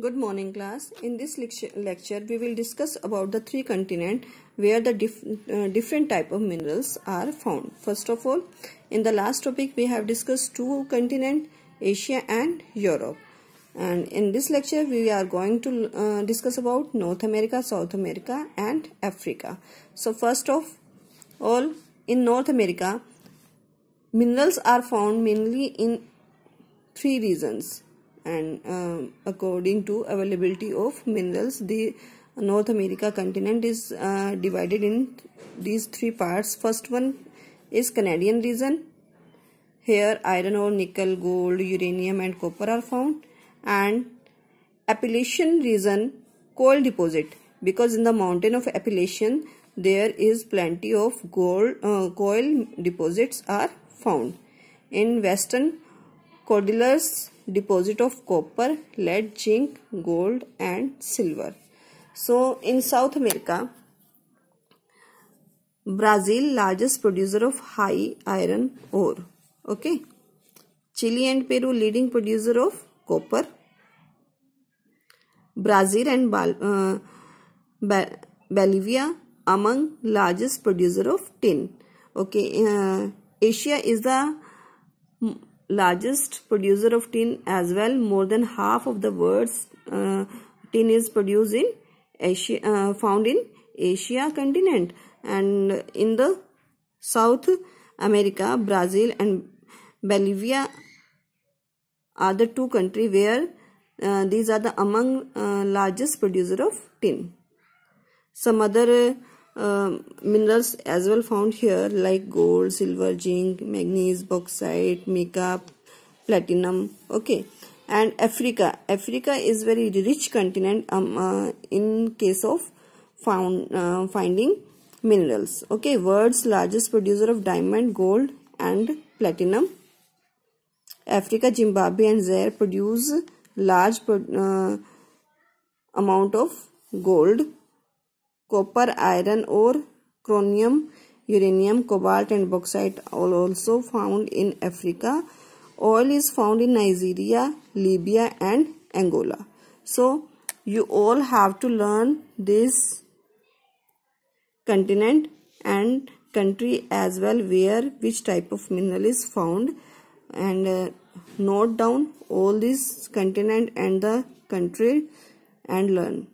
Good morning class. In this lecture, we will discuss about the three continent where the dif uh, different type of minerals are found. First of all, in the last topic, we have discussed two continent, Asia and Europe. And in this lecture, we are going to uh, discuss about North America, South America and Africa. So first of all, in North America, minerals are found mainly in three regions and um, according to availability of minerals the north america continent is uh, divided in these three parts first one is canadian region here iron ore nickel gold uranium and copper are found and appalachian region coal deposit because in the mountain of appalachian there is plenty of gold uh, coal deposits are found in western cordillers deposit of copper, lead, zinc, gold and silver. So in South America, Brazil largest producer of high iron ore. Okay. Chile and Peru leading producer of copper. Brazil and Bal uh, ba Bolivia among largest producer of tin. Okay. Uh, Asia is the largest producer of tin as well. More than half of the world's uh, tin is produced in Asia, uh, found in Asia continent and in the South America, Brazil and Bolivia are the two countries where uh, these are the among uh, largest producer of tin. Some other um, minerals as well found here like gold silver zinc manganese bauxite mica platinum okay and africa africa is very rich continent um, uh, in case of found uh, finding minerals okay world's largest producer of diamond gold and platinum africa zimbabwe and zaire produce large uh, amount of gold copper, iron ore, chromium, uranium, cobalt and bauxite are also found in Africa. Oil is found in Nigeria, Libya and Angola. So, you all have to learn this continent and country as well where which type of mineral is found and uh, note down all this continent and the country and learn.